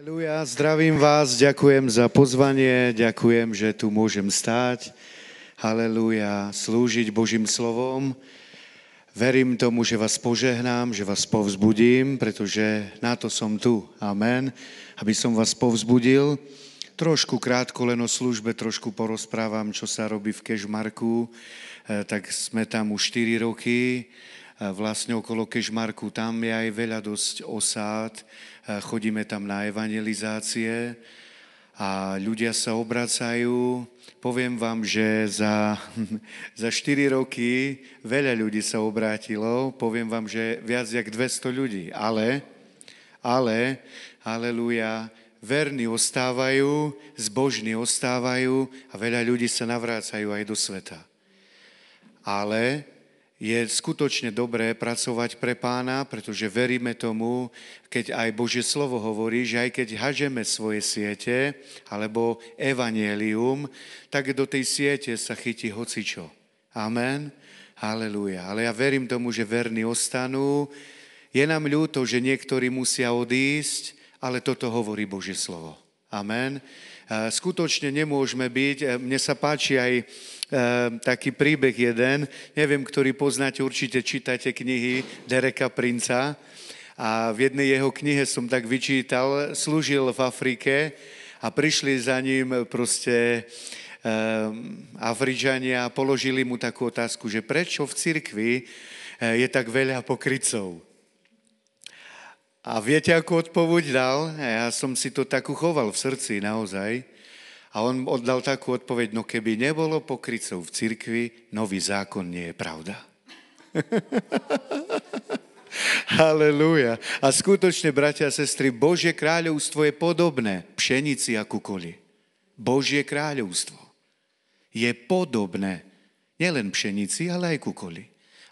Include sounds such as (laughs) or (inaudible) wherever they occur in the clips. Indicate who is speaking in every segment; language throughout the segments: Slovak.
Speaker 1: Aleluja, zdravím vás, ďakujem za pozvanie, ďakujem, že tu môžem stáť. Aleluja, slúžiť Božím slovom. Verím tomu, že vás požehnám, že vás povzbudím, pretože na to som tu. Amen. Aby som vás povzbudil. Trošku krátko len o službe, trošku porozprávam, čo sa robí v Kešmarku. E, tak sme tam už 4 roky. E, vlastne okolo Kešmarku tam je aj veľa dosť osád chodíme tam na evangelizácie a ľudia sa obracajú. Poviem vám, že za, (laughs) za 4 roky veľa ľudí sa obrátilo. Poviem vám, že viac jak 200 ľudí. Ale, ale, aleluja, verní ostávajú, zbožní ostávajú a veľa ľudí sa navrácajú aj do sveta. Ale je skutočne dobré pracovať pre pána, pretože veríme tomu, keď aj Božie slovo hovorí, že aj keď hažeme svoje siete alebo evanielium, tak do tej siete sa chytí hocičo. Amen. Halelúja. Ale ja verím tomu, že verní ostanú. Je nám ľúto, že niektorí musia odísť, ale toto hovorí Božie slovo. Amen. E, skutočne nemôžeme byť, e, mne sa páči aj Ehm, taký príbeh jeden, neviem, ktorý poznáte, určite čítate knihy Dereka Princa a v jednej jeho knihe som tak vyčítal, slúžil v Afrike a prišli za ním proste ehm, Afričania a položili mu takú otázku, že prečo v cirkvi e, je tak veľa pokrycov. A viete, ako odpoveď dal? E, ja som si to tak uchoval v srdci naozaj. A on oddal takú odpoveď, no keby nebolo pokrycov v cirkvi, nový zákon nie je pravda. (laughs) Halelúja. A skutočne, bratia a sestry, Božie kráľovstvo je podobné pšenici a kukoli. Božie kráľovstvo je podobné nielen pšenici, ale aj kukoli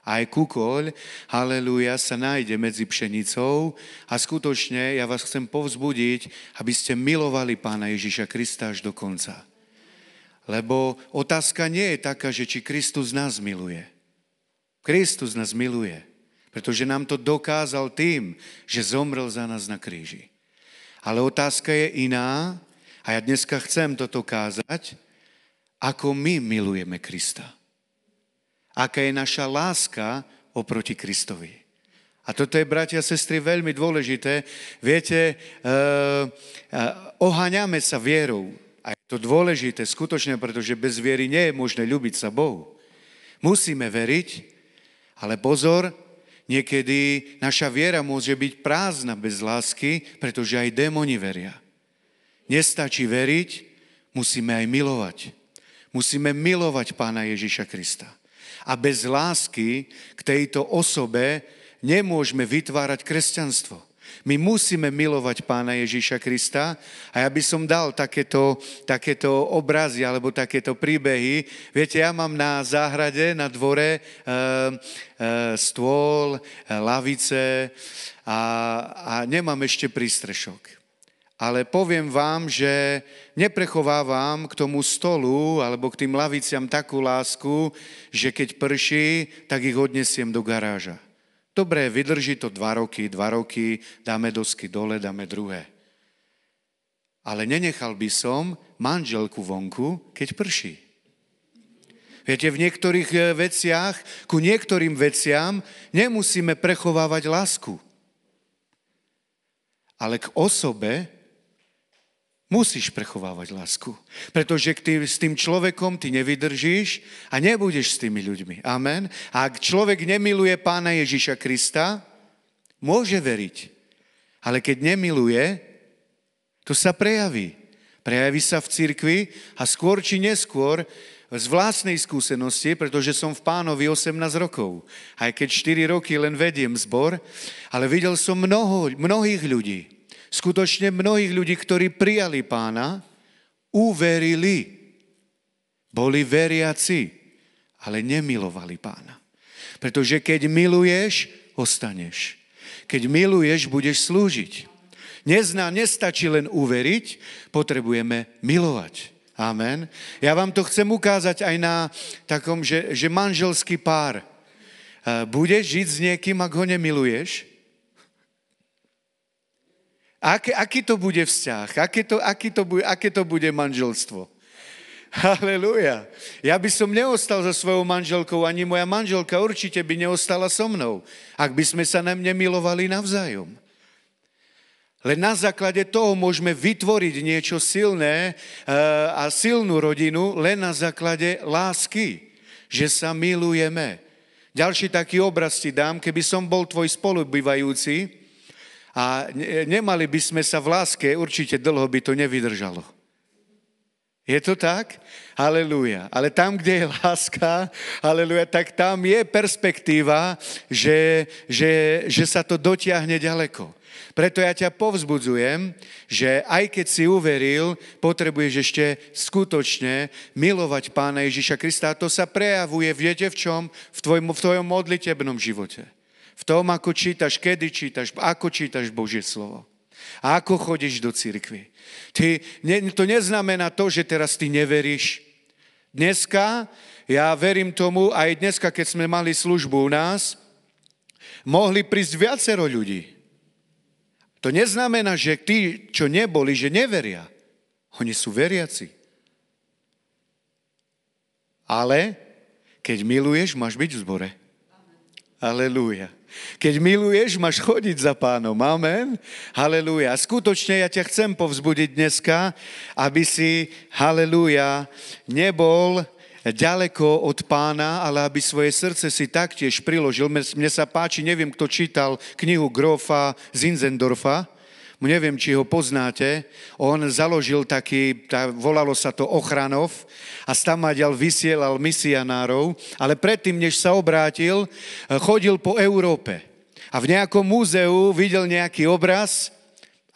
Speaker 1: aj kukoľ, haleluja, sa nájde medzi pšenicou a skutočne ja vás chcem povzbudiť, aby ste milovali Pána Ježiša Krista až do konca. Lebo otázka nie je taká, že či Kristus nás miluje. Kristus nás miluje, pretože nám to dokázal tým, že zomrel za nás na kríži. Ale otázka je iná a ja dneska chcem toto kázať, ako my milujeme Krista aká je naša láska oproti Kristovi. A toto je, bratia a sestry, veľmi dôležité. Viete, eh, eh, oháňame sa vierou. A je to dôležité, skutočne, pretože bez viery nie je možné ľubiť sa Bohu. Musíme veriť, ale pozor, niekedy naša viera môže byť prázdna bez lásky, pretože aj démoni veria. Nestačí veriť, musíme aj milovať. Musíme milovať Pána Ježiša Krista. A bez lásky k tejto osobe nemôžeme vytvárať kresťanstvo. My musíme milovať pána Ježíša Krista a ja by som dal takéto, takéto obrazy alebo takéto príbehy. Viete, ja mám na záhrade, na dvore e, e, stôl, e, lavice a, a nemám ešte prístrešok ale poviem vám, že neprechovávam k tomu stolu alebo k tým laviciam takú lásku, že keď prší, tak ich odnesiem do garáža. Dobre, vydrží to dva roky, dva roky, dáme dosky dole, dáme druhé. Ale nenechal by som manželku vonku, keď prší. Viete, v niektorých e, veciach, ku niektorým veciam nemusíme prechovávať lásku. Ale k osobe, Musíš prechovávať lásku, pretože ty, s tým človekom ty nevydržíš a nebudeš s tými ľuďmi. Amen. A ak človek nemiluje pána Ježiša Krista, môže veriť. Ale keď nemiluje, to sa prejaví. Prejaví sa v cirkvi a skôr či neskôr z vlastnej skúsenosti, pretože som v pánovi 18 rokov, aj keď 4 roky len vediem zbor, ale videl som mnoho, mnohých ľudí, Skutočne mnohých ľudí, ktorí prijali pána, uverili. Boli veriaci, ale nemilovali pána. Pretože keď miluješ, ostaneš. Keď miluješ, budeš slúžiť. Nezná, nestačí len uveriť, potrebujeme milovať. Amen. Ja vám to chcem ukázať aj na takom, že, že manželský pár. E, budeš žiť s niekým, ak ho nemiluješ? Aké, aký to bude vzťah? Aké to, aký to bude, aké to bude manželstvo? (laughs) Halelúja. Ja by som neostal za svojou manželkou, ani moja manželka určite by neostala so mnou, ak by sme sa mne nemilovali navzájom. Len na základe toho môžeme vytvoriť niečo silné eh, a silnú rodinu len na základe lásky, že sa milujeme. Ďalší taký obraz ti dám, keby som bol tvoj spolubývajúci, a nemali by sme sa v láske, určite dlho by to nevydržalo. Je to tak? Halelúja. Ale tam, kde je láska, halelúja, tak tam je perspektíva, že, že, že sa to dotiahne ďaleko. Preto ja ťa povzbudzujem, že aj keď si uveril, potrebuješ ešte skutočne milovať Pána Ježiša Krista. A to sa prejavuje, viete v čom? V tvojom, v tvojom modlitebnom živote v tom, ako čítaš, kedy čítaš, ako čítaš Božie slovo. A ako chodíš do cirkvi. Ty, ne, to neznamená to, že teraz ty neveríš. Dneska, ja verím tomu, aj dneska, keď sme mali službu u nás, mohli prísť viacero ľudí. To neznamená, že tí, čo neboli, že neveria. Oni sú veriaci. Ale keď miluješ, máš byť v zbore. Aleluja. Keď miluješ, máš chodiť za pánom. Amen. Halelúja. Skutočne ja ťa chcem povzbudiť dneska, aby si, halelúja, nebol ďaleko od pána, ale aby svoje srdce si taktiež priložil. Mne sa páči, neviem, kto čítal knihu Grofa Zinzendorfa, neviem, či ho poznáte, on založil taký, tá, volalo sa to Ochranov a stamaďal vysielal misionárov, ale predtým, než sa obrátil, chodil po Európe. A v nejakom múzeu videl nejaký obraz,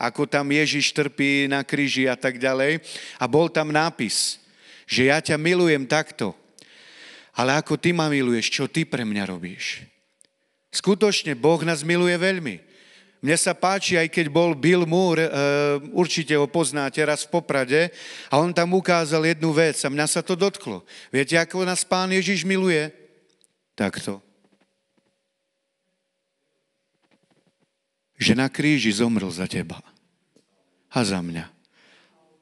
Speaker 1: ako tam Ježiš trpí na kríži a tak ďalej. A bol tam nápis, že ja ťa milujem takto, ale ako ty ma miluješ, čo ty pre mňa robíš. Skutočne Boh nás miluje veľmi. Mne sa páči, aj keď bol Bill Moore, e, určite ho poznáte, raz v Poprade, a on tam ukázal jednu vec a mňa sa to dotklo. Viete, ako nás pán Ježiš miluje? Takto. Že na kríži zomrel za teba a za mňa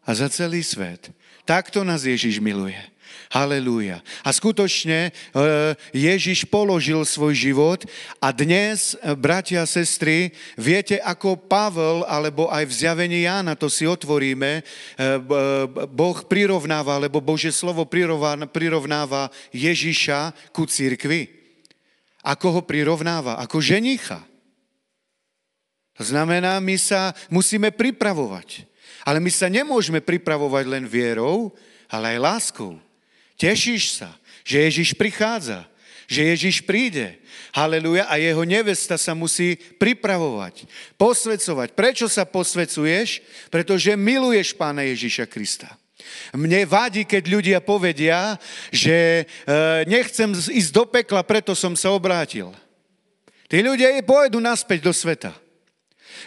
Speaker 1: a za celý svet. Takto nás Ježiš miluje. Halelúja. A skutočne e, Ježiš položil svoj život a dnes, e, bratia a sestry, viete, ako Pavel, alebo aj v zjavení Jána, to si otvoríme, e, Boh prirovnáva, alebo Bože slovo prirovnáva Ježiša ku církvi. Ako ho prirovnáva? Ako ženicha. To znamená, my sa musíme pripravovať. Ale my sa nemôžeme pripravovať len vierou, ale aj láskou. Tešíš sa, že Ježiš prichádza, že Ježiš príde. Haleluja. A jeho nevesta sa musí pripravovať, posvecovať. Prečo sa posvecuješ? Pretože miluješ Pána Ježiša Krista. Mne vadí, keď ľudia povedia, že e, nechcem ísť do pekla, preto som sa obrátil. Tí ľudia pôjdu naspäť do sveta.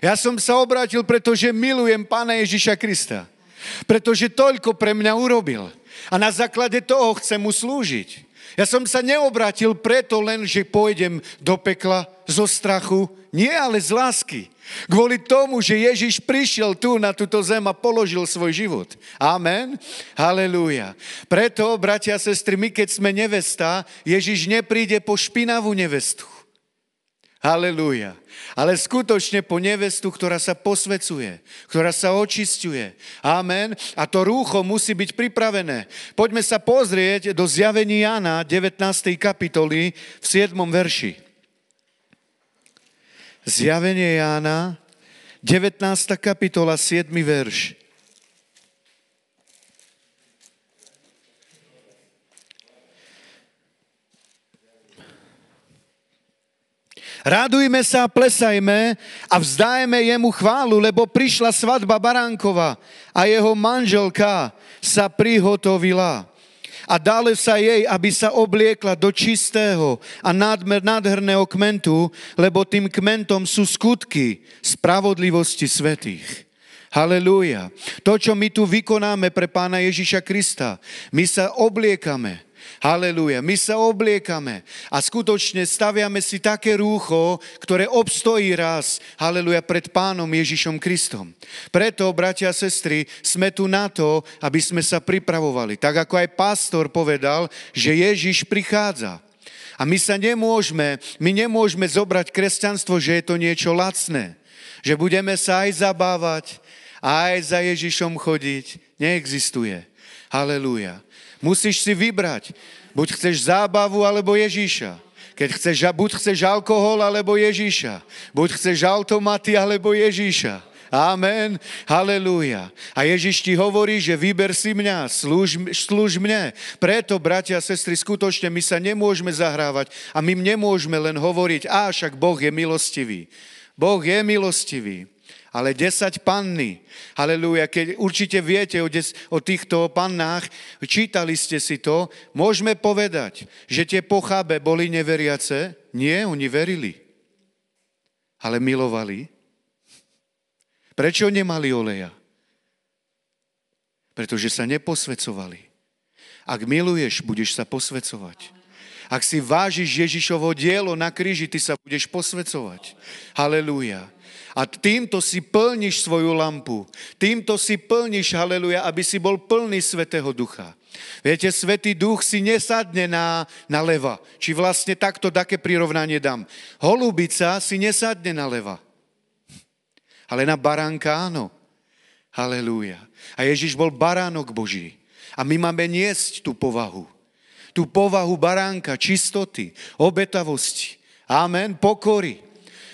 Speaker 1: Ja som sa obrátil, pretože milujem Pána Ježiša Krista. Pretože toľko pre mňa urobil. A na základe toho chcem mu slúžiť. Ja som sa neobratil preto len, že pôjdem do pekla zo strachu, nie ale z lásky. Kvôli tomu, že Ježiš prišiel tu na túto zem a položil svoj život. Amen. Halelúja. Preto, bratia a sestry, my keď sme nevesta, Ježiš nepríde po špinavú nevestu. Halelúja. Ale skutočne po nevestu, ktorá sa posvecuje, ktorá sa očistuje. Amen. A to rúcho musí byť pripravené. Poďme sa pozrieť do zjavení Jana 19. kapitoly v 7. verši. Zjavenie Jána, 19. kapitola, 7. verš. Rádujme sa a plesajme a vzdajme jemu chválu, lebo prišla svadba Baránkova a jeho manželka sa prihotovila. A dále sa jej, aby sa obliekla do čistého a nádherného kmentu, lebo tým kmentom sú skutky spravodlivosti svetých. Halelúja. To, čo my tu vykonáme pre pána Ježiša Krista, my sa obliekame Haleluja. My sa obliekame a skutočne staviame si také rúcho, ktoré obstojí raz, Halelúja pred Pánom Ježišom Kristom. Preto, bratia a sestry, sme tu na to, aby sme sa pripravovali. Tak ako aj pastor povedal, že Ježiš prichádza. A my sa nemôžeme, my nemôžeme zobrať kresťanstvo, že je to niečo lacné. Že budeme sa aj zabávať, aj za Ježišom chodiť. Neexistuje. Halelúja. Musíš si vybrať. Buď chceš zábavu, alebo Ježíša. Keď chceš, buď chceš alkohol, alebo Ježíša. Buď chceš automaty, alebo Ježíša. Amen. Halelúja. A Ježiš ti hovorí, že vyber si mňa, slúž, slúž mne. Preto, bratia a sestry, skutočne my sa nemôžeme zahrávať a my nemôžeme len hovoriť, a však Boh je milostivý. Boh je milostivý ale desať panny. Halelúja, keď určite viete o, des, o týchto pannách, čítali ste si to, môžeme povedať, že tie pochábe boli neveriace? Nie, oni verili, ale milovali. Prečo nemali oleja? Pretože sa neposvecovali. Ak miluješ, budeš sa posvecovať. Ak si vážiš Ježišovo dielo na kríži, ty sa budeš posvecovať. Halelúja. A týmto si plníš svoju lampu. Týmto si plníš, haleluja, aby si bol plný Svetého Ducha. Viete, Svetý Duch si nesadne na, na leva. Či vlastne takto také prirovnanie dám. Holubica si nesadne na leva. Ale na baránka áno. Halelúja. A Ježiš bol baránok Boží. A my máme niesť tú povahu. Tú povahu baránka, čistoty, obetavosti. Amen, pokory.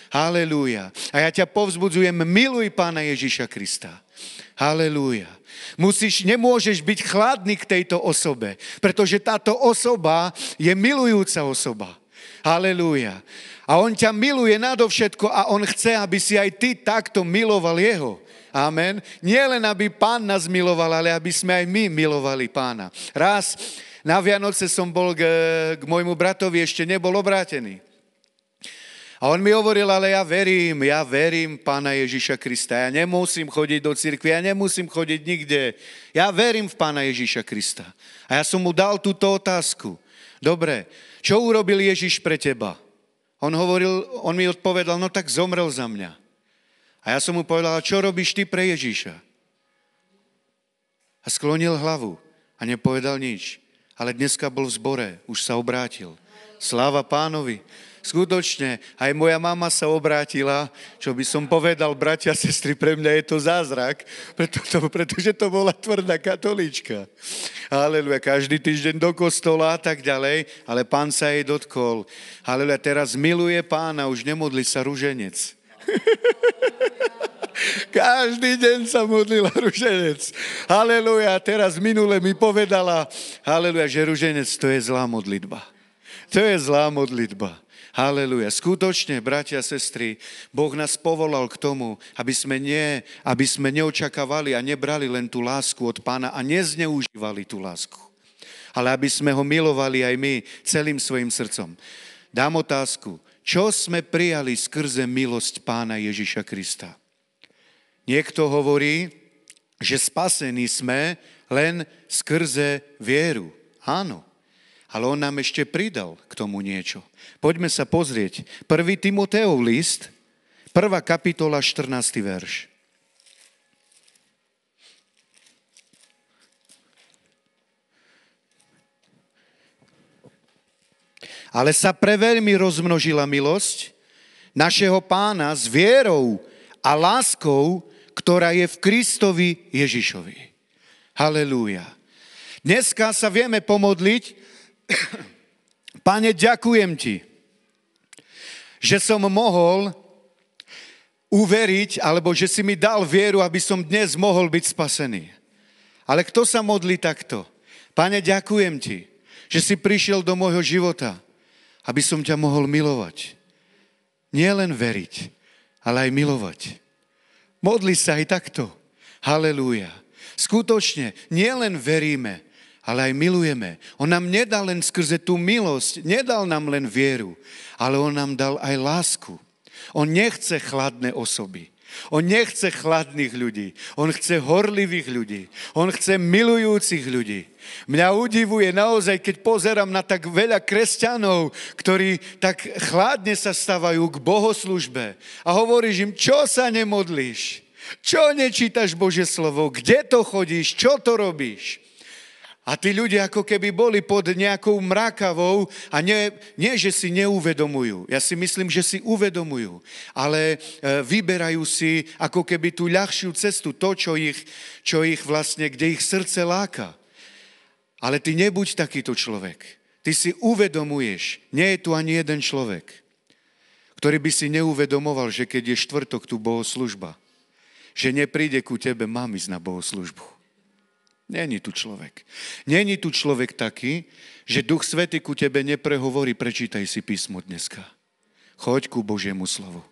Speaker 1: Halelúja. A ja ťa povzbudzujem, miluj Pána Ježiša Krista. Halelúja. Musíš, nemôžeš byť chladný k tejto osobe, pretože táto osoba je milujúca osoba. Halelúja. A on ťa miluje nadovšetko a on chce, aby si aj ty takto miloval jeho. Amen. Nie len, aby pán nás miloval, ale aby sme aj my milovali pána. Raz na Vianoce som bol k, k môjmu bratovi, ešte nebol obrátený. A on mi hovoril, ale ja verím, ja verím Pána Ježiša Krista. Ja nemusím chodiť do cirkvi, ja nemusím chodiť nikde. Ja verím v Pána Ježiša Krista. A ja som mu dal túto otázku. Dobre, čo urobil Ježiš pre teba? On, hovoril, on mi odpovedal, no tak zomrel za mňa. A ja som mu povedal, čo robíš ty pre Ježiša? A sklonil hlavu a nepovedal nič. Ale dneska bol v zbore, už sa obrátil. Sláva pánovi. Skutočne, aj moja mama sa obrátila, čo by som povedal, bratia, sestry, pre mňa je to zázrak, preto to, bola tvrdá katolička. Halelujá, každý týždeň do kostola a tak ďalej, ale pán sa jej dotkol. Halelujá, teraz miluje pána, už nemodli sa ruženec. (laughs) Každý deň sa modlila ruženec. Haleluja, teraz minule mi povedala, haleluja, že ruženec to je zlá modlitba. To je zlá modlitba. Haleluja. Skutočne, bratia a sestry, Boh nás povolal k tomu, aby sme, nie, aby sme neočakávali a nebrali len tú lásku od Pána a nezneužívali tú lásku, ale aby sme ho milovali aj my celým svojim srdcom. Dám otázku, čo sme prijali skrze milosť Pána Ježiša Krista? Niekto hovorí, že spasení sme len skrze vieru. Áno, ale on nám ešte pridal k tomu niečo. Poďme sa pozrieť. 1. Timoteov list, 1. kapitola, 14. verš. Ale sa preveľmi rozmnožila milosť našeho pána s vierou a láskou, ktorá je v Kristovi Ježišovi. Halelúja. Dneska sa vieme pomodliť, (coughs) Pane, ďakujem ti, že som mohol uveriť, alebo že si mi dal vieru, aby som dnes mohol byť spasený. Ale kto sa modlí takto? Pane, ďakujem ti, že si prišiel do môjho života, aby som ťa mohol milovať. Nie len veriť, ale aj milovať. Modli sa aj takto. Halelúja. Skutočne, nielen veríme, ale aj milujeme. On nám nedal len skrze tú milosť, nedal nám len vieru, ale on nám dal aj lásku. On nechce chladné osoby. On nechce chladných ľudí. On chce horlivých ľudí. On chce milujúcich ľudí. Mňa udivuje naozaj, keď pozerám na tak veľa kresťanov, ktorí tak chladne sa stavajú k bohoslužbe a hovoríš im, čo sa nemodlíš? Čo nečítaš Bože slovo? Kde to chodíš? Čo to robíš? A tí ľudia ako keby boli pod nejakou mrakavou a nie, nie, že si neuvedomujú. Ja si myslím, že si uvedomujú, ale e, vyberajú si ako keby tú ľahšiu cestu, to, čo ich, čo ich vlastne, kde ich srdce láka. Ale ty nebuď takýto človek. Ty si uvedomuješ, nie je tu ani jeden človek, ktorý by si neuvedomoval, že keď je štvrtok tu bohoslužba, že nepríde ku tebe, mám ísť na bohoslužbu Není tu človek. Není tu človek taký, že Duch Svety ku tebe neprehovorí, prečítaj si písmo dneska. Choď ku Božiemu slovu.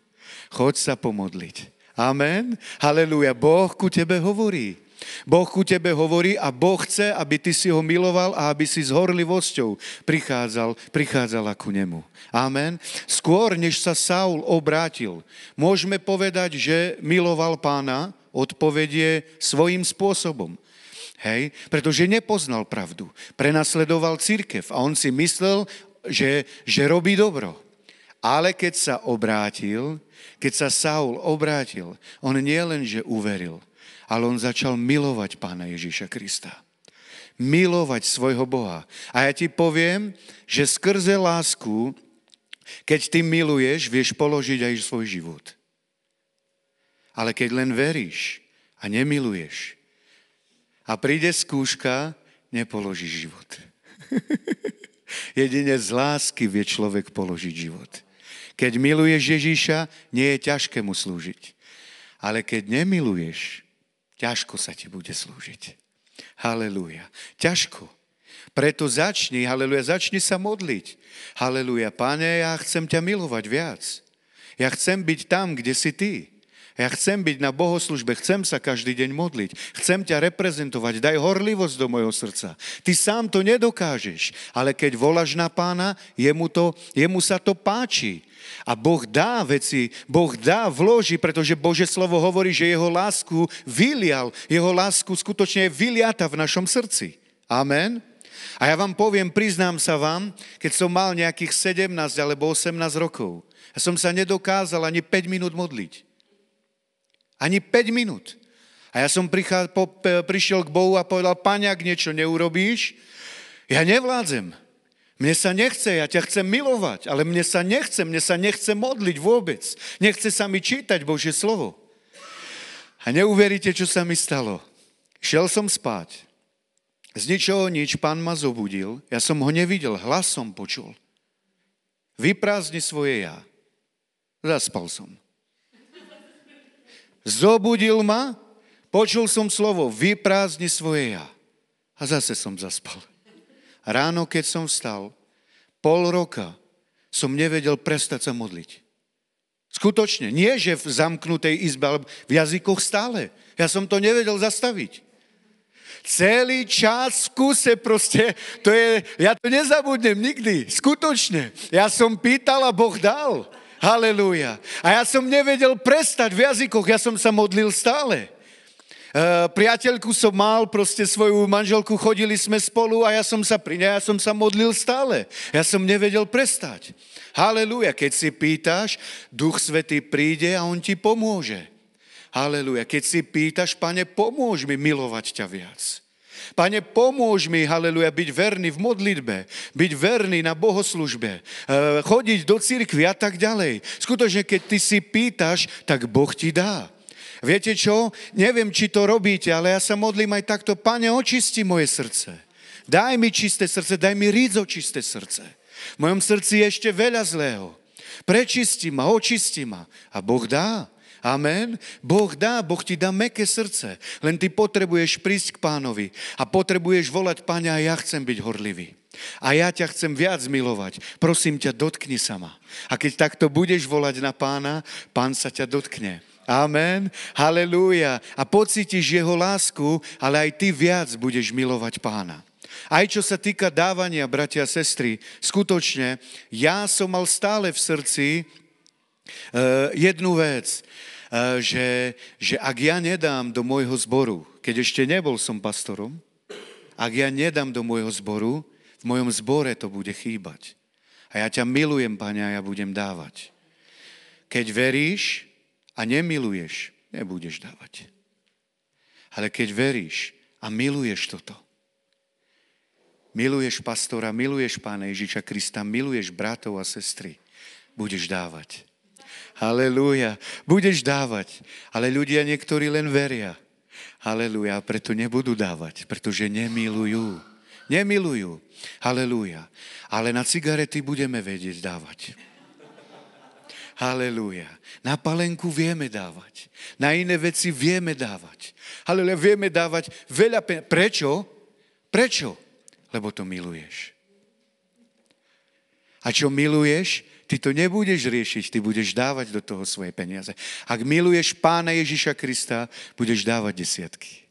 Speaker 1: Choď sa pomodliť. Amen. Halelúja. Boh ku tebe hovorí. Boh ku tebe hovorí a Boh chce, aby ty si ho miloval a aby si s horlivosťou prichádzal, prichádzala ku nemu. Amen. Skôr, než sa Saul obrátil, môžeme povedať, že miloval pána, odpovedie svojim spôsobom. Hej? Pretože nepoznal pravdu. Prenasledoval církev a on si myslel, že, že robí dobro. Ale keď sa obrátil, keď sa Saul obrátil, on nie len, že uveril, ale on začal milovať pána Ježíša Krista. Milovať svojho Boha. A ja ti poviem, že skrze lásku, keď ty miluješ, vieš položiť aj svoj život. Ale keď len veríš a nemiluješ, a príde skúška, nepoloží život. (laughs) Jedine z lásky vie človek položiť život. Keď miluješ Ježíša, nie je ťažké mu slúžiť. Ale keď nemiluješ, ťažko sa ti bude slúžiť. Halelúja. Ťažko. Preto začni, haleluja, začni sa modliť. Haleluja, pane, ja chcem ťa milovať viac. Ja chcem byť tam, kde si ty. Ja chcem byť na bohoslužbe, chcem sa každý deň modliť, chcem ťa reprezentovať, daj horlivosť do mojho srdca. Ty sám to nedokážeš, ale keď voláš na pána, jemu, to, jemu sa to páči. A Boh dá veci, Boh dá vloži, pretože Bože slovo hovorí, že jeho lásku vylial, jeho lásku skutočne je vyliata v našom srdci. Amen. A ja vám poviem, priznám sa vám, keď som mal nejakých 17 alebo 18 rokov, ja som sa nedokázal ani 5 minút modliť. Ani 5 minút. A ja som prichá, po, prišiel k Bohu a povedal, Pane, ak niečo neurobíš, ja nevládzem. Mne sa nechce, ja ťa chcem milovať, ale mne sa nechce, mne sa nechce modliť vôbec. Nechce sa mi čítať Božie slovo. A neuveríte, čo sa mi stalo. Šel som spať. Z ničoho nič pán ma zobudil. Ja som ho nevidel, hlas som počul. Vyprázdni svoje ja. Zaspal som. Zobudil ma, počul som slovo, vyprázdni svoje ja. A zase som zaspal. Ráno, keď som vstal, pol roka som nevedel prestať sa modliť. Skutočne. Nie, že v zamknutej izbe, ale v jazykoch stále. Ja som to nevedel zastaviť. Celý čas v kuse proste, to je, ja to nezabudnem nikdy, skutočne. Ja som pýtal a Boh dal. Halelúja. A ja som nevedel prestať v jazykoch, ja som sa modlil stále. E, priateľku som mal, proste svoju manželku, chodili sme spolu a ja som sa pri nej, ja som sa modlil stále. Ja som nevedel prestať. Halelúja, keď si pýtaš, Duch Svetý príde a On ti pomôže. Halelúja, keď si pýtaš, Pane, pomôž mi milovať ťa viac. Pane, pomôž mi, haleluja, byť verný v modlitbe, byť verný na bohoslužbe, eh, chodiť do cirkvi a tak ďalej. Skutočne, keď ty si pýtaš, tak Boh ti dá. Viete čo? Neviem, či to robíte, ale ja sa modlím aj takto. Pane, očisti moje srdce. Daj mi čisté srdce, daj mi rídzo čisté srdce. V mojom srdci je ešte veľa zlého. Prečisti ma, očisti ma a Boh dá. Amen. Boh dá, Boh ti dá meké srdce. Len ty potrebuješ prísť k pánovi a potrebuješ volať, páňa, a ja chcem byť horlivý. A ja ťa chcem viac milovať. Prosím ťa, dotkni sa ma. A keď takto budeš volať na pána, pán sa ťa dotkne. Amen. Halelúja. A pocítiš jeho lásku, ale aj ty viac budeš milovať pána. Aj čo sa týka dávania, bratia a sestry, skutočne, ja som mal stále v srdci uh, jednu vec Eh, že, že ak ja nedám do môjho zboru, keď ešte nebol som pastorom, ak ja nedám do môjho zboru, v mojom zbore to bude chýbať. A ja ťa milujem, Pane, a ja budem dávať. Keď veríš a nemiluješ, nebudeš dávať. Ale keď veríš a miluješ toto, miluješ pastora, miluješ Pána Ježiša Krista, miluješ bratov a sestry, budeš dávať. Halelúja. Budeš dávať, ale ľudia niektorí len veria. Halelúja, preto nebudú dávať, pretože nemilujú. Nemilujú. Halelúja. Ale na cigarety budeme vedieť dávať. Halelúja. Na palenku vieme dávať. Na iné veci vieme dávať. Halelúja, vieme dávať veľa pe- Prečo? Prečo? Lebo to miluješ. A čo miluješ, ty to nebudeš riešiť, ty budeš dávať do toho svoje peniaze. Ak miluješ pána Ježiša Krista, budeš dávať desiatky.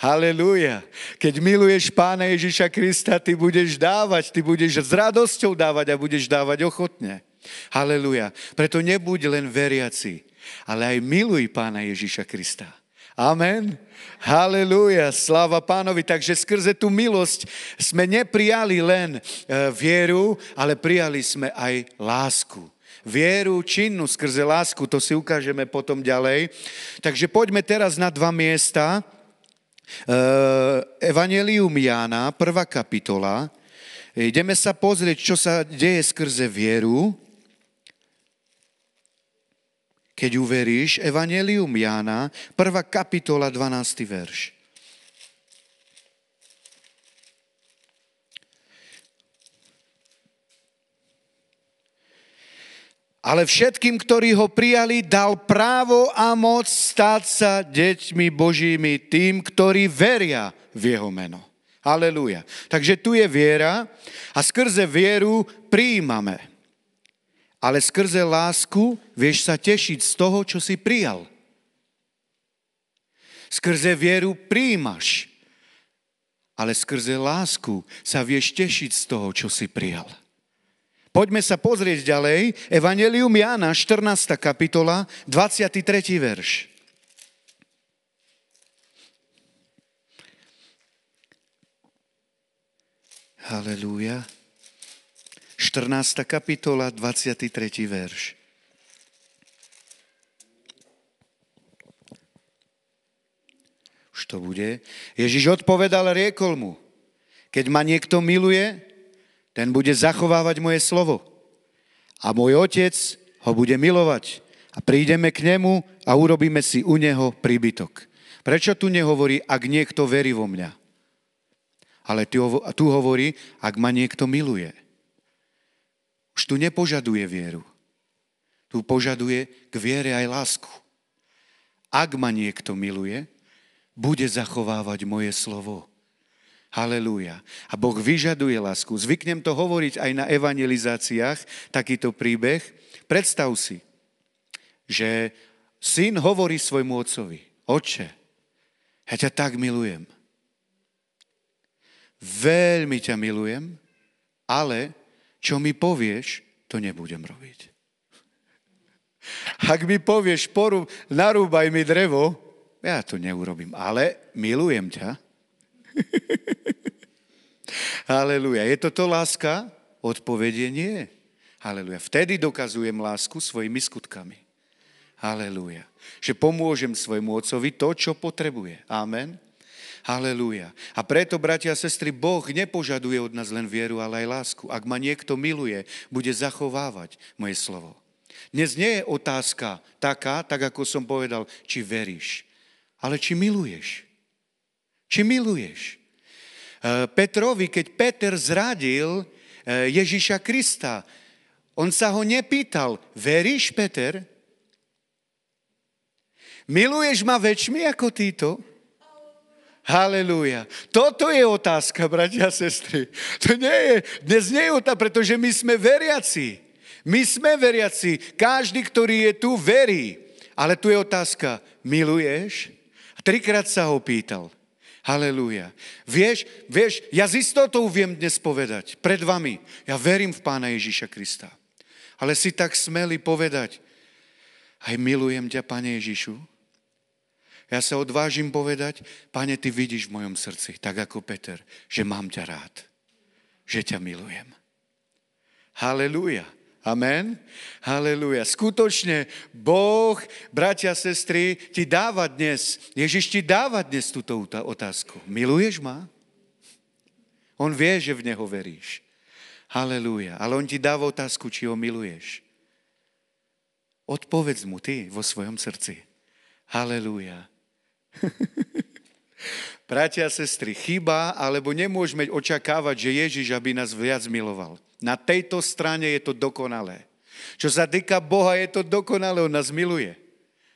Speaker 1: Halelúja. Keď miluješ pána Ježiša Krista, ty budeš dávať, ty budeš s radosťou dávať a budeš dávať ochotne. Halelúja. Preto nebuď len veriaci, ale aj miluj pána Ježiša Krista. Amen. Halelúja, sláva pánovi. Takže skrze tú milosť sme neprijali len e, vieru, ale prijali sme aj lásku. Vieru činnú skrze lásku, to si ukážeme potom ďalej. Takže poďme teraz na dva miesta. E, Evangelium Jána, prvá kapitola. Ideme sa pozrieť, čo sa deje skrze vieru keď uveríš, Evangelium Jána, 1. kapitola, 12. verš. Ale všetkým, ktorí ho prijali, dal právo a moc stať sa deťmi Božími tým, ktorí veria v jeho meno. Aleluja. Takže tu je viera a skrze vieru príjmame ale skrze lásku vieš sa tešiť z toho, čo si prijal. Skrze vieru príjimaš, ale skrze lásku sa vieš tešiť z toho, čo si prijal. Poďme sa pozrieť ďalej. Evangelium Jána, 14. kapitola, 23. verš. Hallelujah. 14. kapitola, 23. verš. Už to bude. Ježiš odpovedal riekol mu, keď ma niekto miluje, ten bude zachovávať moje slovo. A môj otec ho bude milovať. A prídeme k nemu a urobíme si u neho príbytok. Prečo tu nehovorí, ak niekto verí vo mňa? Ale tu hovorí, ak ma niekto miluje. Už tu nepožaduje vieru. Tu požaduje k viere aj lásku. Ak ma niekto miluje, bude zachovávať moje slovo. Halelúja. A Boh vyžaduje lásku. Zvyknem to hovoriť aj na evangelizáciách, takýto príbeh. Predstav si, že syn hovorí svojmu otcovi, oče, ja ťa tak milujem. Veľmi ťa milujem, ale čo mi povieš, to nebudem robiť. Ak mi povieš, porú, narúbaj mi drevo, ja to neurobím, ale milujem ťa. Haleluja. (laughs) Je toto láska? Odpovedie nie. Haleluja. Vtedy dokazujem lásku svojimi skutkami. Haleluja. Že pomôžem svojmu otcovi to, čo potrebuje. Amen. Halelúja. A preto, bratia a sestry, Boh nepožaduje od nás len vieru, ale aj lásku. Ak ma niekto miluje, bude zachovávať moje slovo. Dnes nie je otázka taká, tak ako som povedal, či veríš, ale či miluješ. Či miluješ. E, Petrovi, keď Peter zradil e, Ježiša Krista, on sa ho nepýtal, veríš, Peter? Miluješ ma väčšmi ako títo? Halelúja. Toto je otázka, bratia a sestry. To nie je, dnes nie je otázka, pretože my sme veriaci. My sme veriaci. Každý, ktorý je tu, verí. Ale tu je otázka, miluješ? A trikrát sa ho pýtal. Halelúja. Vieš, vieš, ja s istotou viem dnes povedať pred vami. Ja verím v Pána Ježíša Krista. Ale si tak smeli povedať, aj milujem ťa, Pane Ježišu, ja sa odvážim povedať, pane, ty vidíš v mojom srdci, tak ako Peter, že mám ťa rád, že ťa milujem. Halelúja. Amen. Halelúja. Skutočne Boh, bratia, sestry, ti dáva dnes, Ježiš ti dáva dnes túto otázku. Miluješ ma? On vie, že v Neho veríš. Halelúja. Ale On ti dáva otázku, či ho miluješ. Odpovedz mu ty vo svojom srdci. Halelúja. (laughs) Bratia a sestry, chyba, alebo nemôžeme očakávať, že Ježiš, aby nás viac miloval. Na tejto strane je to dokonalé. Čo sa týka Boha, je to dokonalé, On nás miluje.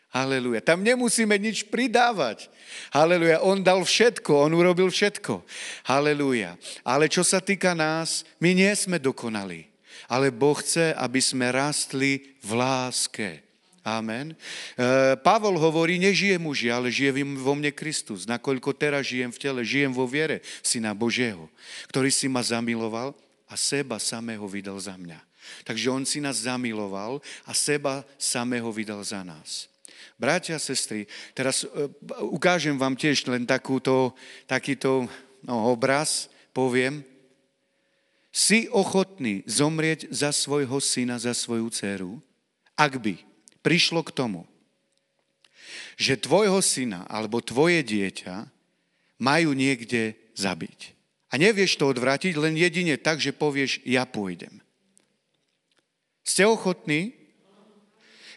Speaker 1: Haleluja. Tam nemusíme nič pridávať. Haleluja. On dal všetko, on urobil všetko. Haleluja. Ale čo sa týka nás, my nie sme dokonali. Ale Boh chce, aby sme rastli v láske. Amen. E, Pavol hovorí, nežije muži, ale žije vo mne Kristus, nakoľko teraz žijem v tele, žijem vo viere Syna Božieho, ktorý si ma zamiloval a seba samého vydal za mňa. Takže on si nás zamiloval a seba samého vydal za nás. Bratia a sestry, teraz e, ukážem vám tiež len takúto, takýto no, obraz, poviem, si ochotný zomrieť za svojho syna, za svoju dceru? Ak by, prišlo k tomu, že tvojho syna alebo tvoje dieťa majú niekde zabiť. A nevieš to odvrátiť len jedine tak, že povieš, ja pôjdem. Ste ochotní?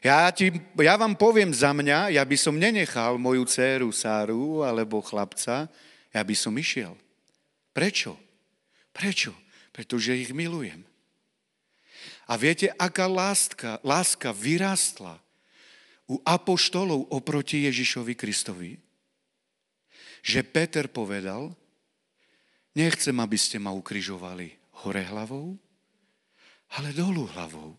Speaker 1: Ja, ti, ja vám poviem za mňa, ja by som nenechal moju dceru Sáru alebo chlapca, ja by som išiel. Prečo? Prečo? Pretože ich milujem. A viete, aká láska, láska vyrástla u apoštolov oproti Ježišovi Kristovi? Že Peter povedal, nechcem, aby ste ma ukrižovali hore hlavou, ale dolu hlavou.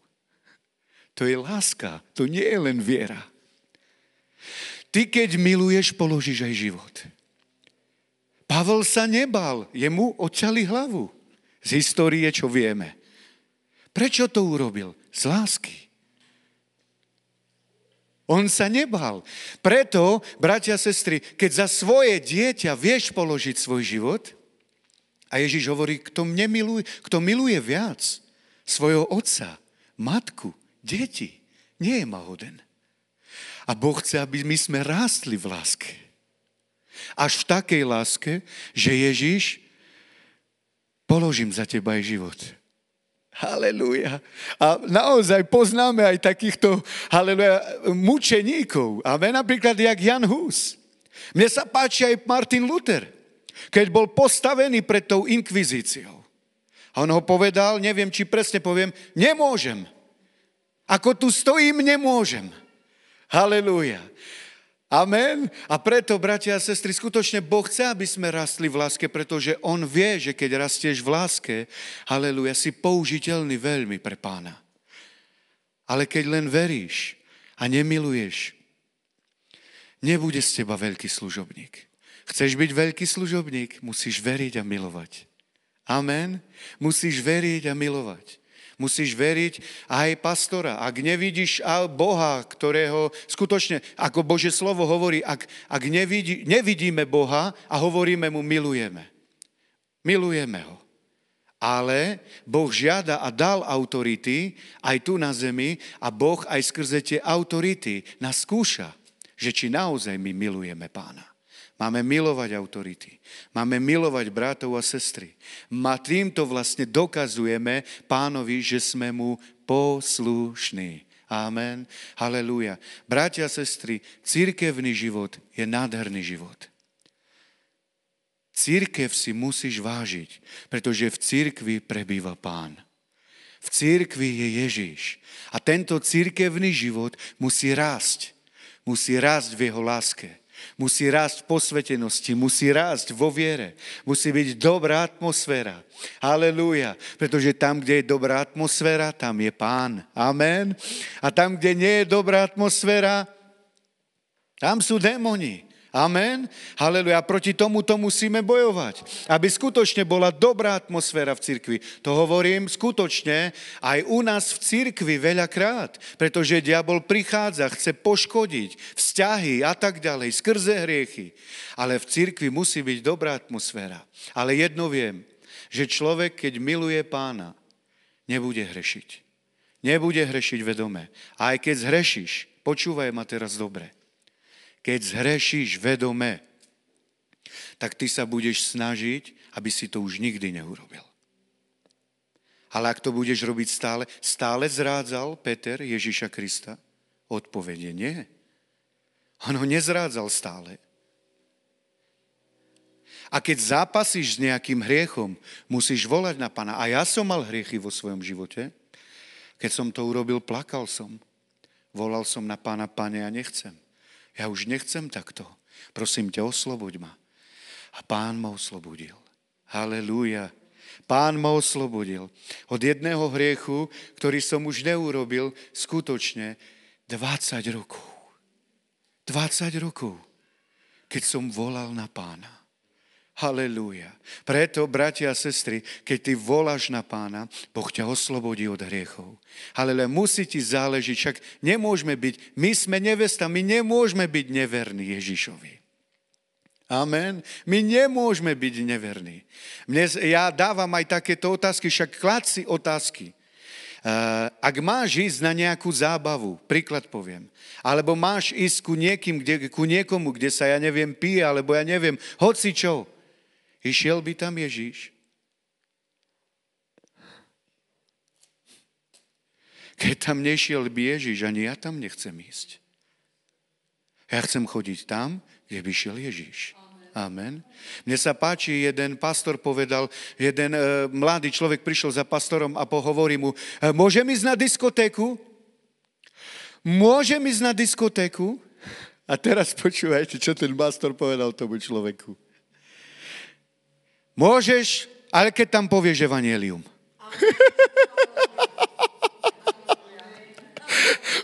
Speaker 1: To je láska, to nie je len viera. Ty, keď miluješ, položíš aj život. Pavel sa nebal, jemu očali hlavu. Z histórie, čo vieme. Prečo to urobil? Z lásky. On sa nebal. Preto, bratia a sestry, keď za svoje dieťa vieš položiť svoj život, a Ježiš hovorí, kto, mne miluje, kto miluje viac svojho otca, matku, deti, nie je mahoden. hoden. A Boh chce, aby my sme rástli v láske. Až v takej láske, že Ježiš, položím za teba aj život. Halelúja. A naozaj poznáme aj takýchto, halelúja, mučeníkov. A napríklad jak Jan Hus. Mne sa páči aj Martin Luther, keď bol postavený pred tou inkvizíciou. A on ho povedal, neviem, či presne poviem, nemôžem. Ako tu stojím, nemôžem. Halelúja. Amen. A preto, bratia a sestry, skutočne Boh chce, aby sme rastli v láske, pretože On vie, že keď rastieš v láske, haleluja, si použiteľný veľmi pre Pána. Ale keď len veríš a nemiluješ, nebude z teba veľký služobník. Chceš byť veľký služobník, musíš veriť a milovať. Amen. Musíš veriť a milovať. Musíš veriť aj pastora. Ak nevidíš Boha, ktorého skutočne, ako Bože slovo hovorí, ak, ak nevidí, nevidíme Boha a hovoríme mu milujeme. Milujeme ho. Ale Boh žiada a dal autority aj tu na zemi a Boh aj skrze tie autority nás skúša, že či naozaj my milujeme pána. Máme milovať autority. Máme milovať bratov a sestry. A týmto vlastne dokazujeme pánovi, že sme mu poslušní. Amen. Halelúja. Bratia a sestry, církevný život je nádherný život. Církev si musíš vážiť, pretože v církvi prebýva pán. V církvi je Ježíš A tento církevný život musí rásť. Musí rásť v jeho láske musí rásť v posvetenosti, musí rásť vo viere, musí byť dobrá atmosféra. Halelúja, pretože tam, kde je dobrá atmosféra, tam je pán. Amen. A tam, kde nie je dobrá atmosféra, tam sú démoni. Amen. Haleluja. Proti tomu to musíme bojovať. Aby skutočne bola dobrá atmosféra v cirkvi. To hovorím skutočne aj u nás v cirkvi veľakrát. Pretože diabol prichádza, chce poškodiť vzťahy a tak ďalej, skrze hriechy. Ale v cirkvi musí byť dobrá atmosféra. Ale jedno viem, že človek, keď miluje pána, nebude hrešiť. Nebude hrešiť vedome. A aj keď zhrešíš, počúvaj ma teraz dobre keď zhrešíš vedome, tak ty sa budeš snažiť, aby si to už nikdy neurobil. Ale ak to budeš robiť stále, stále zrádzal Peter Ježiša Krista? Odpovede nie. On ho nezrádzal stále. A keď zápasíš s nejakým hriechom, musíš volať na Pana. A ja som mal hriechy vo svojom živote. Keď som to urobil, plakal som. Volal som na Pána, Pane, ja nechcem ja už nechcem takto. Prosím ťa, osloboď ma. A pán ma oslobodil. Halelúja. Pán ma oslobodil od jedného hriechu, ktorý som už neurobil skutočne 20 rokov. 20 rokov, keď som volal na pána. Halelúja. Preto, bratia a sestry, keď ty voláš na pána, Boh ťa oslobodí od hriechov. Halelúja, musí ti záležiť, však nemôžeme byť, my sme nevesta, my nemôžeme byť neverní Ježišovi. Amen. My nemôžeme byť neverní. Mne, ja dávam aj takéto otázky, však klad si otázky. Eh, ak máš ísť na nejakú zábavu, príklad poviem, alebo máš ísť ku, niekým, kde, ku niekomu, kde sa, ja neviem, pije, alebo ja neviem, hoci čo, Išiel by tam Ježíš? Keď tam nešiel by Ježíš, ani ja tam nechcem ísť. Ja chcem chodiť tam, kde by šiel Ježíš. Amen. Mne sa páči, jeden pastor povedal, jeden e, mladý človek prišiel za pastorom a pohovorí mu, e, môžem ísť na diskotéku? Môžem ísť na diskotéku? A teraz počúvajte, čo ten pastor povedal tomu človeku. Môžeš, ale keď tam povieš evanielium. (laughs)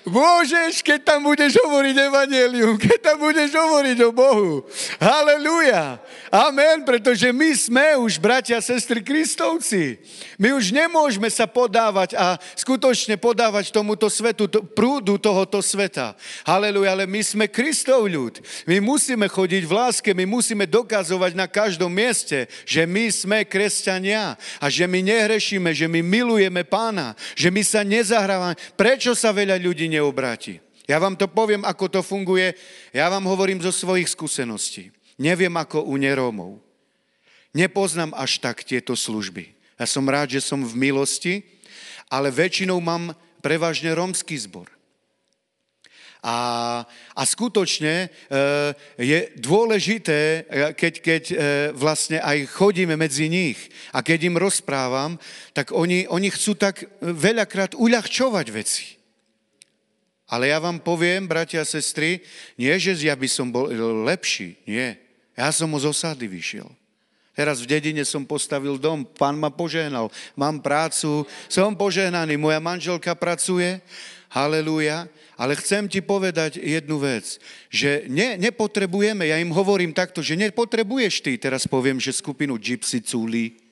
Speaker 1: Môžeš, keď tam budeš hovoriť evanelium, keď tam budeš hovoriť o Bohu. Halelúja. Amen, pretože my sme už bratia a sestry Kristovci. My už nemôžeme sa podávať a skutočne podávať tomuto svetu, to, prúdu tohoto sveta. Halelúja, ale my sme Kristov ľud. My musíme chodiť v láske, my musíme dokazovať na každom mieste, že my sme kresťania a že my nehrešíme, že my milujeme Pána, že my sa nezahrávame. Prečo sa veľa ľudí ľudí neobráti. Ja vám to poviem, ako to funguje. Ja vám hovorím zo svojich skúseností. Neviem ako u nerómov. Nepoznám až tak tieto služby. Ja som rád, že som v milosti, ale väčšinou mám prevažne rómsky zbor. A, a skutočne e, je dôležité, e, keď, keď e, vlastne aj chodíme medzi nich a keď im rozprávam, tak oni, oni chcú tak e, veľakrát uľahčovať veci. Ale ja vám poviem, bratia a sestry, nie, že ja by som bol lepší, nie. Ja som mu z osady vyšiel. Teraz v dedine som postavil dom, pán ma požehnal, mám prácu, som požehnaný, moja manželka pracuje, halleluja. Ale chcem ti povedať jednu vec, že ne, nepotrebujeme, ja im hovorím takto, že nepotrebuješ ty, teraz poviem, že skupinu Gypsy Culi. (laughs)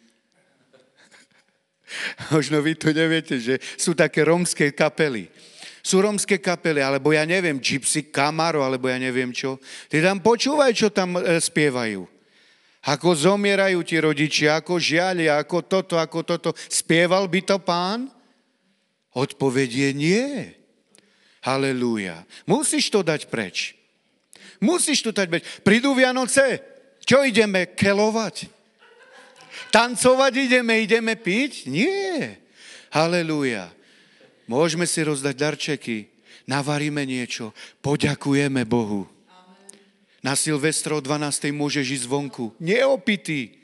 Speaker 1: Možno vy to neviete, že sú také romské kapely sú romské kapely, alebo ja neviem, Gypsy, Camaro, alebo ja neviem čo. Ty tam počúvaj, čo tam e, spievajú. Ako zomierajú ti rodičia, ako žiali, ako toto, ako toto. Spieval by to pán? Odpovedie nie. Halelúja. Musíš to dať preč. Musíš to dať preč. Pridú Vianoce. Čo ideme? Kelovať? Tancovať ideme, ideme piť? Nie. Halelúja. Môžeme si rozdať darčeky, navaríme niečo, poďakujeme Bohu. Na Silvestro 12. môžeš ísť zvonku. Neopitý.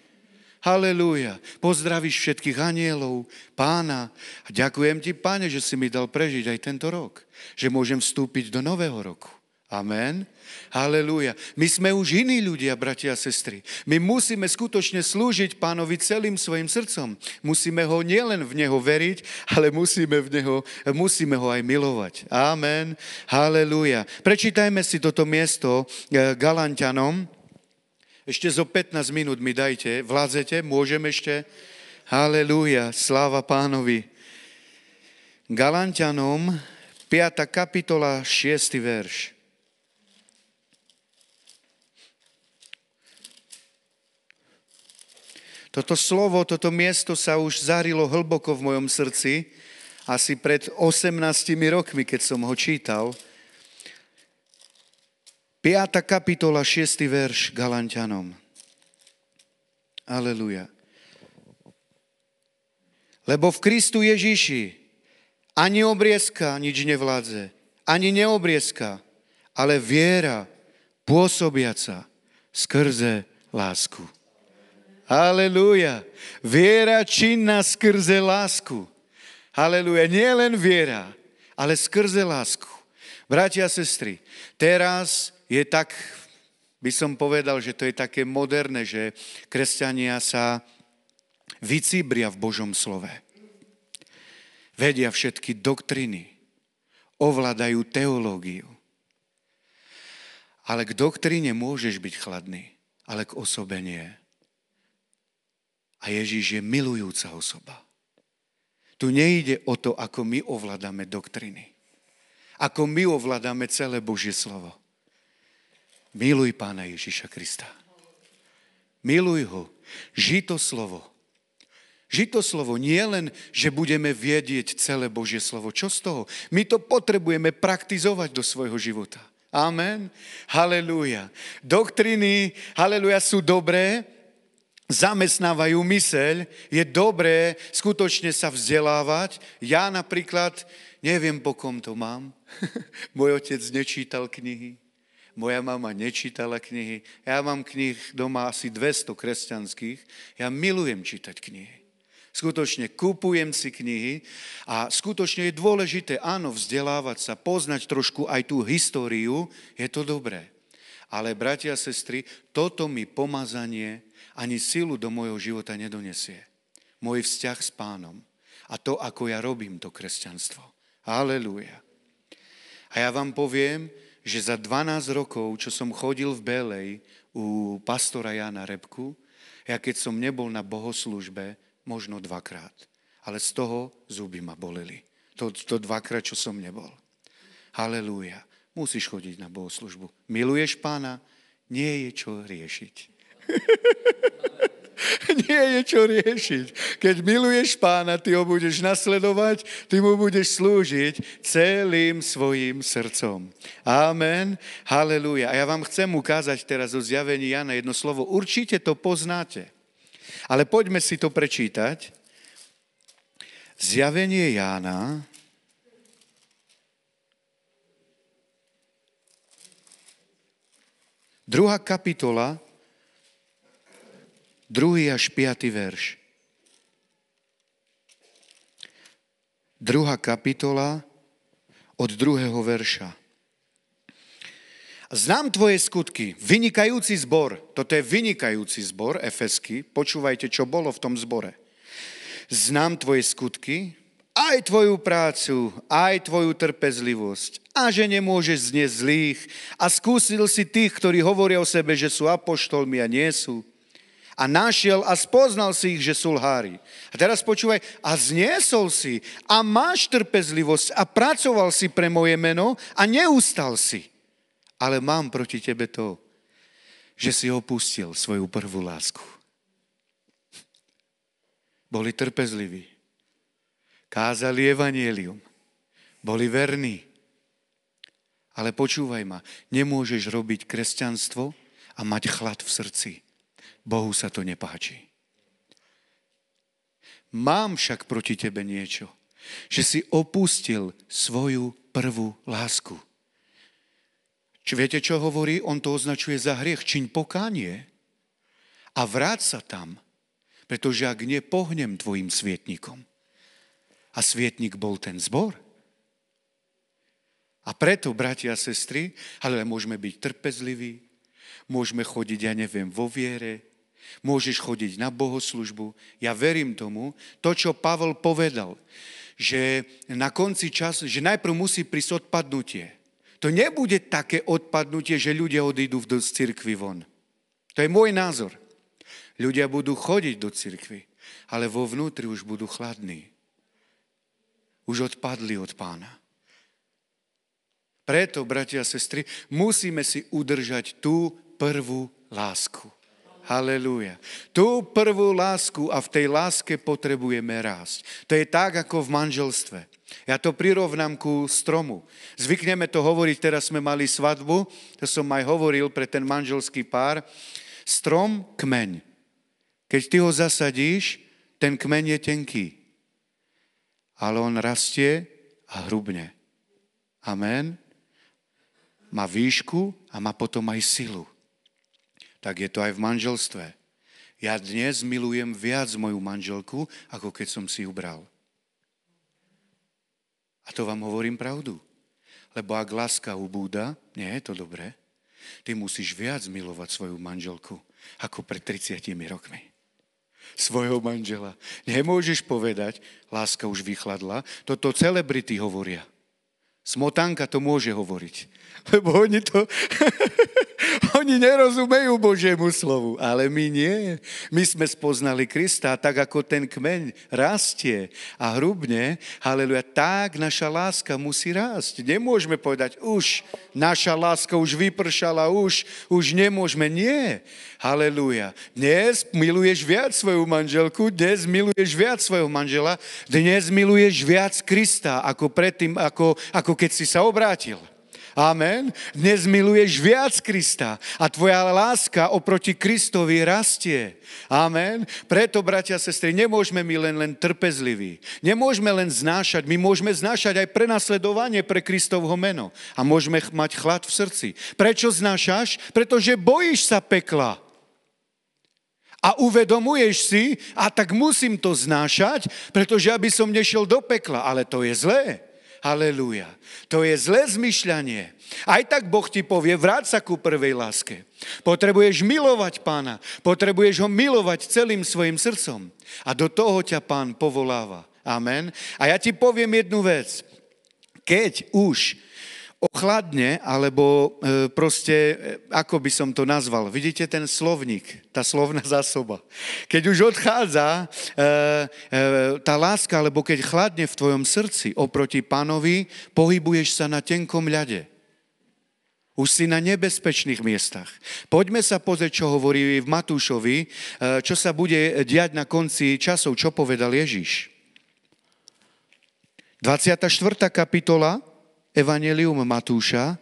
Speaker 1: Halelúja. Pozdravíš všetkých anielov, pána. A ďakujem ti, páne, že si mi dal prežiť aj tento rok. Že môžem vstúpiť do nového roku. Amen. Halelúja. My sme už iní ľudia, bratia a sestry. My musíme skutočne slúžiť pánovi celým svojim srdcom. Musíme ho nielen v neho veriť, ale musíme, v neho, musíme ho aj milovať. Amen. Halelúja. Prečítajme si toto miesto eh, Galantianom. Ešte zo 15 minút mi dajte. Vládzete? Môžem ešte? Halelúja. Sláva pánovi. Galantianom, 5. kapitola, 6. verš. Toto slovo, toto miesto sa už zarilo hlboko v mojom srdci, asi pred 18 rokmi, keď som ho čítal. 5. kapitola, 6. verš Galantianom. Aleluja. Lebo v Kristu Ježiši ani obriezka nič nevládze, ani neobriezka, ale viera pôsobiaca skrze lásku. Aleluja. Viera činná skrze lásku. Aleluja. Nie len viera, ale skrze lásku. Bratia a sestry, teraz je tak, by som povedal, že to je také moderné, že kresťania sa vycibria v Božom slove. Vedia všetky doktriny, ovládajú teológiu. Ale k doktríne môžeš byť chladný, ale k osobe nie. A Ježíš je milujúca osoba. Tu nejde o to, ako my ovládame doktriny. Ako my ovládame celé Božie slovo. Miluj Pána Ježiša Krista. Miluj ho. Žito to slovo. Žito to slovo nie len, že budeme viedieť celé Božie slovo. Čo z toho? My to potrebujeme praktizovať do svojho života. Amen. Halelúja. Doktriny, halelúja, sú dobré, zamestnávajú myseľ, je dobré skutočne sa vzdelávať. Ja napríklad neviem, po kom to mám. (laughs) Môj otec nečítal knihy. Moja mama nečítala knihy. Ja mám knih doma asi 200 kresťanských. Ja milujem čítať knihy. Skutočne kupujem si knihy a skutočne je dôležité, áno, vzdelávať sa, poznať trošku aj tú históriu, je to dobré. Ale bratia a sestry, toto mi pomazanie ani silu do môjho života nedonesie. Môj vzťah s pánom a to, ako ja robím to kresťanstvo. Halelúja. A ja vám poviem, že za 12 rokov, čo som chodil v Belej u pastora Jana Repku, ja keď som nebol na bohoslužbe, možno dvakrát. Ale z toho zuby ma boleli. To, to dvakrát, čo som nebol. Halelúja. Musíš chodiť na bohoslužbu. Miluješ pána? Nie je čo riešiť. (laughs) Nie je čo riešiť. Keď miluješ pána, ty ho budeš nasledovať, ty mu budeš slúžiť celým svojim srdcom. Amen. Halelúja. A ja vám chcem ukázať teraz o zjavení Jana jedno slovo. Určite to poznáte. Ale poďme si to prečítať. Zjavenie Jána, druhá kapitola, 2. až 5. verš. 2. kapitola od 2. verša. Znám tvoje skutky, vynikajúci zbor, toto je vynikajúci zbor, efesky, počúvajte, čo bolo v tom zbore. Znám tvoje skutky, aj tvoju prácu, aj tvoju trpezlivosť. A že nemôžeš znieť zlých. A skúsil si tých, ktorí hovoria o sebe, že sú apoštolmi a nie sú a našiel a spoznal si ich, že sú lhári. A teraz počúvaj, a zniesol si a máš trpezlivosť a pracoval si pre moje meno a neustal si. Ale mám proti tebe to, že si opustil svoju prvú lásku. Boli trpezliví. Kázali evanielium. Boli verní. Ale počúvaj ma, nemôžeš robiť kresťanstvo a mať chlad v srdci. Bohu sa to nepáči. Mám však proti tebe niečo, že si opustil svoju prvú lásku. Či viete, čo hovorí? On to označuje za hriech. Čiň pokánie a vráť sa tam, pretože ak nepohnem tvojim svietnikom. A svietnik bol ten zbor. A preto, bratia a sestry, ale môžeme byť trpezliví, môžeme chodiť, ja neviem, vo viere, Môžeš chodiť na bohoslužbu. Ja verím tomu, to, čo Pavel povedal, že na konci času, že najprv musí prísť odpadnutie. To nebude také odpadnutie, že ľudia odídu do cirkvi von. To je môj názor. Ľudia budú chodiť do cirkvy, ale vo vnútri už budú chladní. Už odpadli od pána. Preto, bratia a sestry, musíme si udržať tú prvú lásku. Halelúja. Tú prvú lásku a v tej láske potrebujeme rásť. To je tak, ako v manželstve. Ja to prirovnám ku stromu. Zvykneme to hovoriť, teraz sme mali svadbu, to som aj hovoril pre ten manželský pár. Strom, kmeň. Keď ty ho zasadíš, ten kmeň je tenký. Ale on rastie a hrubne. Amen. Má výšku a má potom aj silu tak je to aj v manželstve. Ja dnes milujem viac moju manželku, ako keď som si ju bral. A to vám hovorím pravdu. Lebo ak láska ubúda, nie je to dobré. Ty musíš viac milovať svoju manželku, ako pred 30 rokmi svojho manžela. Nemôžeš povedať, láska už vychladla. Toto celebrity hovoria. Smotanka to môže hovoriť. (laughs) Lebo oni to... (laughs) (laughs) Oni nerozumejú Božiemu slovu, ale my nie. My sme spoznali Krista, tak ako ten kmeň rastie a hrubne, haleluja, tak naša láska musí rásť. Nemôžeme povedať, už naša láska už vypršala, už, už nemôžeme. Nie, haleluja. Dnes miluješ viac svoju manželku, dnes miluješ viac svojho manžela, dnes miluješ viac Krista ako predtým, ako, ako keď si sa obrátil. Amen. Dnes miluješ viac Krista a tvoja láska oproti Kristovi rastie. Amen. Preto, bratia a sestry, nemôžeme my len, len trpezliví. Nemôžeme len znášať. My môžeme znášať aj prenasledovanie pre Kristovho meno. A môžeme mať chlad v srdci. Prečo znášaš? Pretože bojíš sa pekla. A uvedomuješ si, a tak musím to znášať, pretože aby som nešiel do pekla. Ale to je zlé. Halelúja. To je zlé zmyšľanie. Aj tak Boh ti povie, vráť sa ku prvej láske. Potrebuješ milovať pána, potrebuješ ho milovať celým svojim srdcom. A do toho ťa pán povoláva. Amen. A ja ti poviem jednu vec. Keď už ochladne, alebo e, proste, e, ako by som to nazval, vidíte ten slovník, tá slovná (laughs) zásoba. Keď už odchádza e, tá láska, alebo keď chladne v tvojom srdci oproti pánovi, pohybuješ sa na tenkom ľade. Už si na nebezpečných miestach. Poďme sa pozrieť, čo hovorí v Matúšovi, čo sa bude diať na konci časov, čo povedal Ježiš. 24. kapitola, Evangelium Matúša,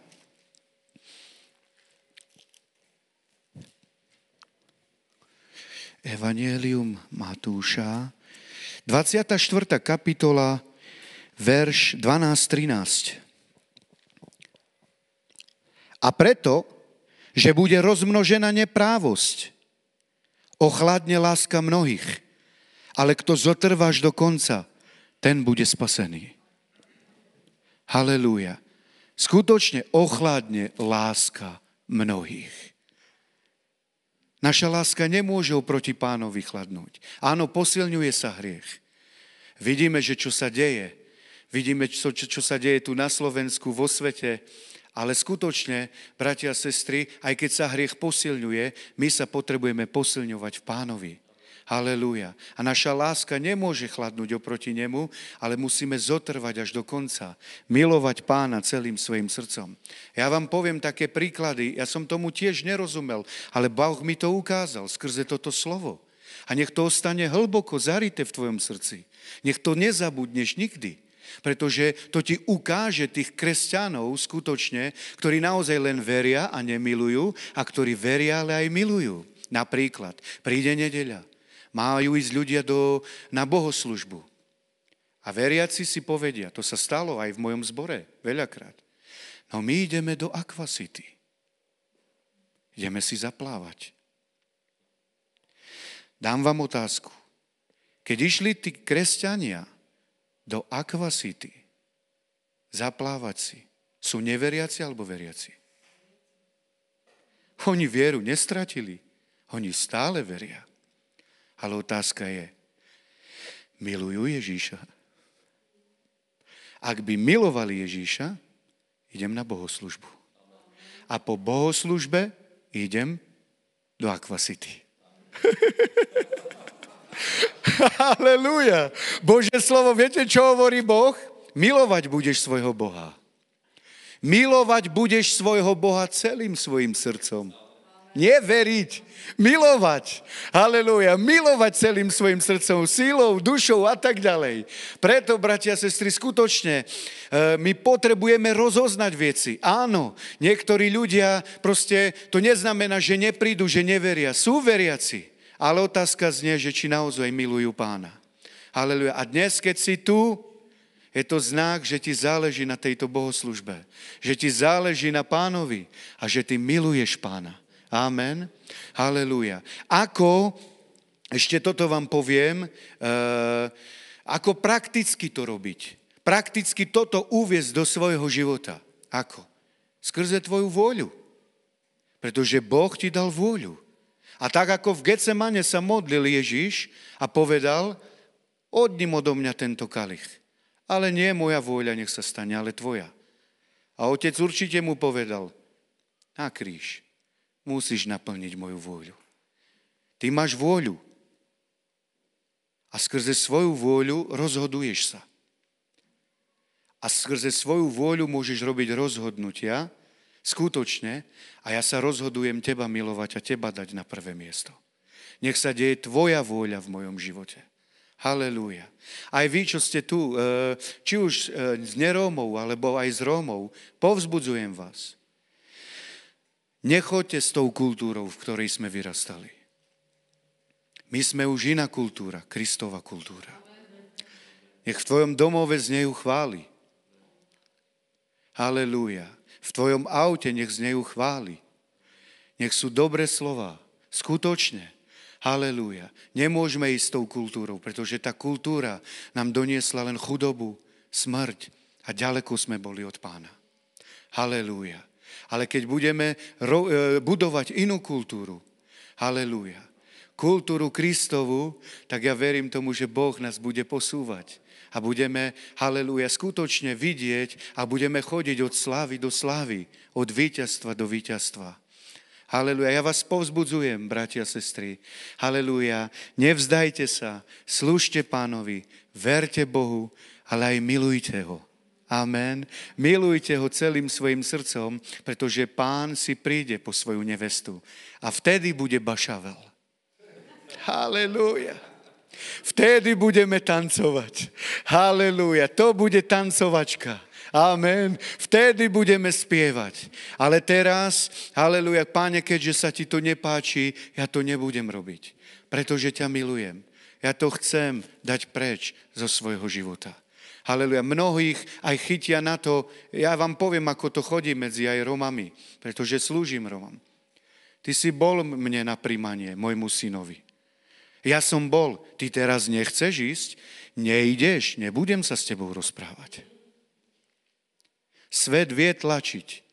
Speaker 1: Evangelium Matúša, 24. kapitola, verš 12-13. A preto, že bude rozmnožená neprávosť, ochladne láska mnohých, ale kto zotrváš do konca, ten bude spasený. Halelúja. Skutočne ochladne láska mnohých. Naša láska nemôže oproti pánovi chladnúť. Áno, posilňuje sa hriech. Vidíme, že čo sa deje. Vidíme, čo, čo sa deje tu na Slovensku, vo svete. Ale skutočne, bratia a sestry, aj keď sa hriech posilňuje, my sa potrebujeme posilňovať v pánovi. Halelúja. A naša láska nemôže chladnúť oproti nemu, ale musíme zotrvať až do konca. Milovať pána celým svojim srdcom. Ja vám poviem také príklady. Ja som tomu tiež nerozumel, ale Bauch mi to ukázal skrze toto slovo. A nech to ostane hlboko zarité v tvojom srdci. Nech to nezabudneš nikdy. Pretože to ti ukáže tých kresťanov skutočne, ktorí naozaj len veria a nemilujú a ktorí veria, ale aj milujú. Napríklad, príde nedeľa majú ísť ľudia do, na bohoslužbu. A veriaci si povedia, to sa stalo aj v mojom zbore veľakrát. No my ideme do Aquacity. Ideme si zaplávať. Dám vám otázku. Keď išli tí kresťania do Aquacity zaplávať si, sú neveriaci alebo veriaci? Oni vieru nestratili, oni stále veria. Ale otázka je, milujú Ježíša? Ak by milovali Ježíša, idem na bohoslužbu. A po bohoslužbe idem do Aquacity. Halelúja. (laughs) Bože slovo, viete, čo hovorí Boh? Milovať budeš svojho Boha. Milovať budeš svojho Boha celým svojim srdcom nie veriť, milovať. Halelúja, milovať celým svojim srdcom, sílou, dušou a tak ďalej. Preto, bratia a sestry, skutočne e, my potrebujeme rozoznať veci. Áno, niektorí ľudia proste, to neznamená, že neprídu, že neveria. Sú veriaci, ale otázka znie, že či naozaj milujú pána. Halelúja. A dnes, keď si tu, je to znak, že ti záleží na tejto bohoslužbe. Že ti záleží na pánovi a že ty miluješ pána. Amen. Halelúja. Ako, ešte toto vám poviem, e, ako prakticky to robiť. Prakticky toto uviezť do svojho života. Ako? Skrze tvoju vôľu. Pretože Boh ti dal vôľu. A tak ako v Getsemane sa modlil Ježiš a povedal, odním odo mňa tento kalich. Ale nie moja vôľa, nech sa stane, ale tvoja. A otec určite mu povedal, na kríž musíš naplniť moju vôľu. Ty máš vôľu. A skrze svoju vôľu rozhoduješ sa. A skrze svoju vôľu môžeš robiť rozhodnutia, skutočne, a ja sa rozhodujem teba milovať a teba dať na prvé miesto. Nech sa deje tvoja vôľa v mojom živote. Halelúja. Aj vy, čo ste tu, eh, či už s eh, nerómov, alebo aj s Rómov, povzbudzujem vás. Nechoďte s tou kultúrou, v ktorej sme vyrastali. My sme už iná kultúra, Kristova kultúra. Nech v tvojom domove z nej chváli. Halelúja. V tvojom aute nech z nej chváli. Nech sú dobré slova. Skutočne. Halelúja. Nemôžeme ísť s tou kultúrou, pretože tá kultúra nám doniesla len chudobu, smrť a ďaleko sme boli od pána. Halelúja ale keď budeme e, budovať inú kultúru, halelúja, kultúru Kristovu, tak ja verím tomu, že Boh nás bude posúvať a budeme, halleluja, skutočne vidieť a budeme chodiť od slávy do slávy, od víťazstva do víťazstva. Haleluja, ja vás povzbudzujem, bratia a sestry. Haleluja, nevzdajte sa, slúžte pánovi, verte Bohu, ale aj milujte ho. Amen. Milujte ho celým svojim srdcom, pretože pán si príde po svoju nevestu. A vtedy bude bašavel. Halelúja. Vtedy budeme tancovať. Halelúja. To bude tancovačka. Amen. Vtedy budeme spievať. Ale teraz, haleluja, páne, keďže sa ti to nepáči, ja to nebudem robiť, pretože ťa milujem. Ja to chcem dať preč zo svojho života. Haleluja. Mnohých aj chytia na to, ja vám poviem, ako to chodí medzi aj Romami, pretože slúžim Romam. Ty si bol mne na príjmanie, môjmu synovi. Ja som bol, ty teraz nechceš ísť, nejdeš, nebudem sa s tebou rozprávať. Svet vie tlačiť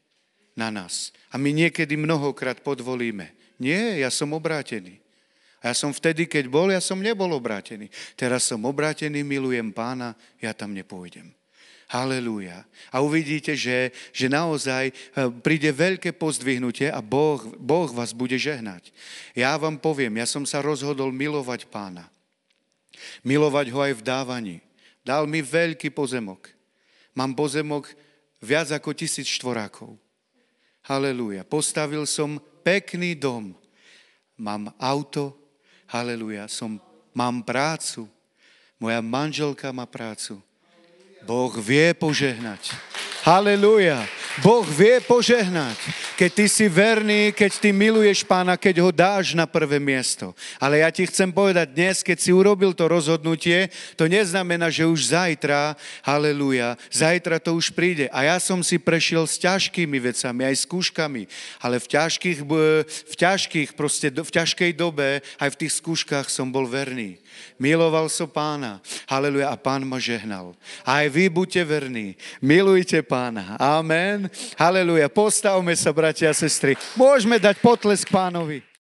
Speaker 1: na nás a my niekedy mnohokrát podvolíme. Nie, ja som obrátený. A ja som vtedy, keď bol, ja som nebol obrátený. Teraz som obrátený, milujem pána, ja tam nepôjdem. Halelúja. A uvidíte, že, že naozaj e, príde veľké pozdvihnutie a boh, boh vás bude žehnať. Ja vám poviem, ja som sa rozhodol milovať pána. Milovať ho aj v dávaní. Dal mi veľký pozemok. Mám pozemok viac ako tisíc štvorákov. Halelúja. Postavil som pekný dom. Mám auto, Haleluja, som, mám prácu. Moja manželka má prácu. Boh vie požehnať. Haleluja. Boh vie požehnať, keď ty si verný, keď ty miluješ pána, keď ho dáš na prvé miesto. Ale ja ti chcem povedať dnes, keď si urobil to rozhodnutie, to neznamená, že už zajtra, haleluja, zajtra to už príde. A ja som si prešiel s ťažkými vecami, aj s kúškami, ale v ťažkých, eh, v ťažkých proste, v ťažkej dobe, aj v tých skúškach som bol verný. Miloval som pána. Haleluja. A pán ma žehnal. A aj vy buďte verní. Milujte pána. Amen. Haleluja. Postavme sa, bratia a sestry. Môžeme dať potlesk pánovi.